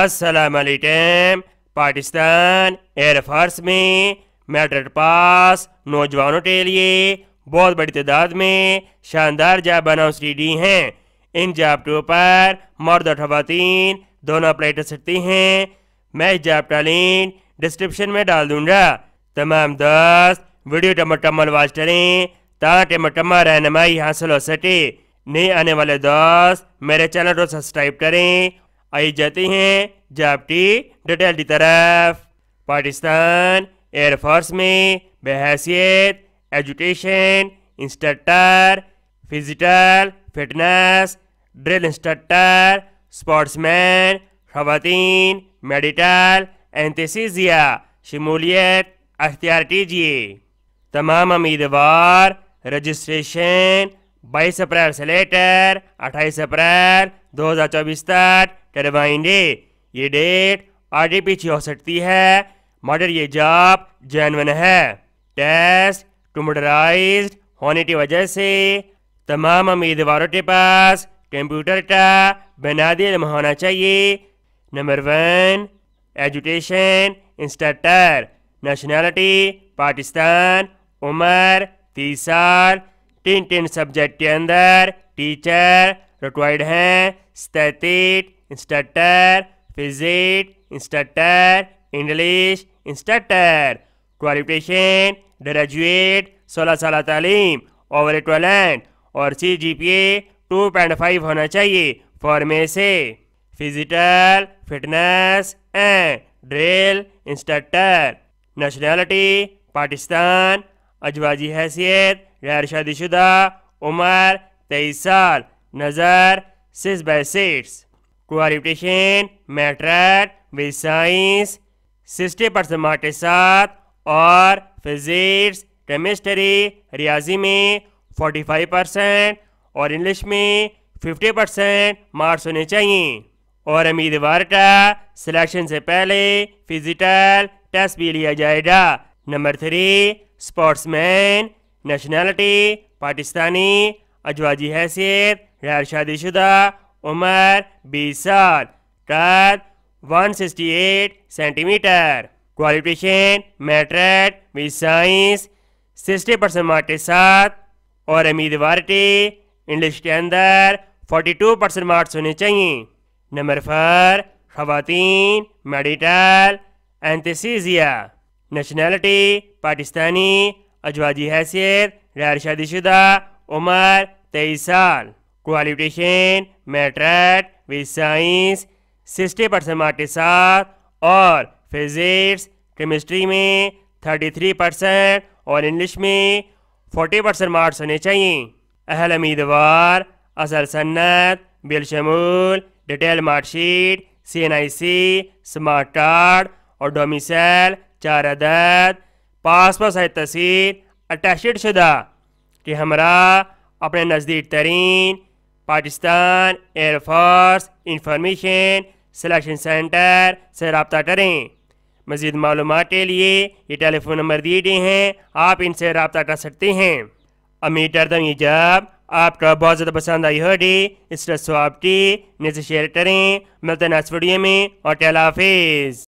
Aslam Pakistan air force में middle pass नौजवानों के लिए बहुत बड़ी तादाद में शानदार जाब अनाउंसरी दी हैं इन जॉब के ऊपर मर्द और खवतिन दोनों अप्लाई कर सकती हैं मैं इस जॉब का लिंक डिस्क्रिप्शन में डाल दूंगा तमाम दोस्त वीडियो का मुकम्मल वाच करें ताकि मुकम्मल रहनमाई हासिल हो सके नए आने वाले दोस्त मेरे चैनल को सब्सक्राइब करें आइए जाते हैं जापटी डिटेल की तरफ पाकिस्तान एयरफोर्स में बहसीत education instructor physical fitness drill instructor sportsman खातन मेडिकल एंतिया शमूलियत अख्तियार कीजिए तमाम उम्मीदवार रजिस्ट्रेशन बाईस अप्रैल से लेटर अट्ठाईस अप्रैल 2024 तक टर्बाइन डे ये डेट आगे पीछे हो सकती है मगर ये जॉब जैनवन है टेस्ट कंप्यूटराइज होने की वजह से तमाम उम्मीदवारों के पास कंप्यूटर का बुनियादी इलम होना चाहिए number one education instructor nationality Pakistan उम्र तीस साल तीन तीन सब्जेक्ट के अंदर टीचर रिक्वायर्ड हैं स्थैतिक instructor physic instructor English instructor qualification graduate सोलह साल तालीम ओवर टैलेंट और C G P A two point five होना चाहिए फॉर में से physical fitness and drill instructor nationality Pakistan अजवाजी हैसियत शादी शुदा उमर तेईस साल नज़र six by six qualification matric with science sixty percent mark के साथ और फिजिक्स केमिस्ट्री रियाजी में फोर्टी फाइव परसेंट और इंग्लिश में फिफ्टी परसेंट मार्क्स होने चाहिए और उम्मीदवार का सिलेक्शन से पहले फिजिकल टेस्ट भी लिया जाएगा number three sportsman nationality Pakistani अजवाजी हैसियत गैर शादीशुदा उम्र 20 साल कद 168 centimetre qualification matric with science sixty percent mark के साथ और उम्मीदवार के इंग्लिश के अंदर 42 परसेंट मार्क्स होने चाहिए नंबर फोर खातन मेडिटल एंथसीजिया नेशनैलिटी पाकिस्तानी अजवाजी हैसियत गैर शादीशुदा उम्र तेईस साल qualification matric with science sixty percent mark के साथ और फिजिक्स केमिस्ट्री में थर्टी थ्री परसेंट और इंग्लिश में फोर्टी परसेंट मार्क्स होने चाहिए अहल उम्मीदवार असल सन्नत बिलशमूल detail marksheet C N I C smart card और डोमिसल चार अदद पासपोर्ट साइज तस्वीर अटैच शुदा कि हमारा अपने नज़दीक तरीन Pakistan air force information selection centre से रबता करें मज़ीद मालूम के लिए ये टेलीफोन नंबर दिए गए हैं आप इनसे रबता कर सकते हैं अमीर करता हूँ ये जब आपका बहुत ज़्यादा पसंद आई होगी इस आपकी निजी शेयर करें मिलते हैं नेक्स्ट वीडियो में और टेला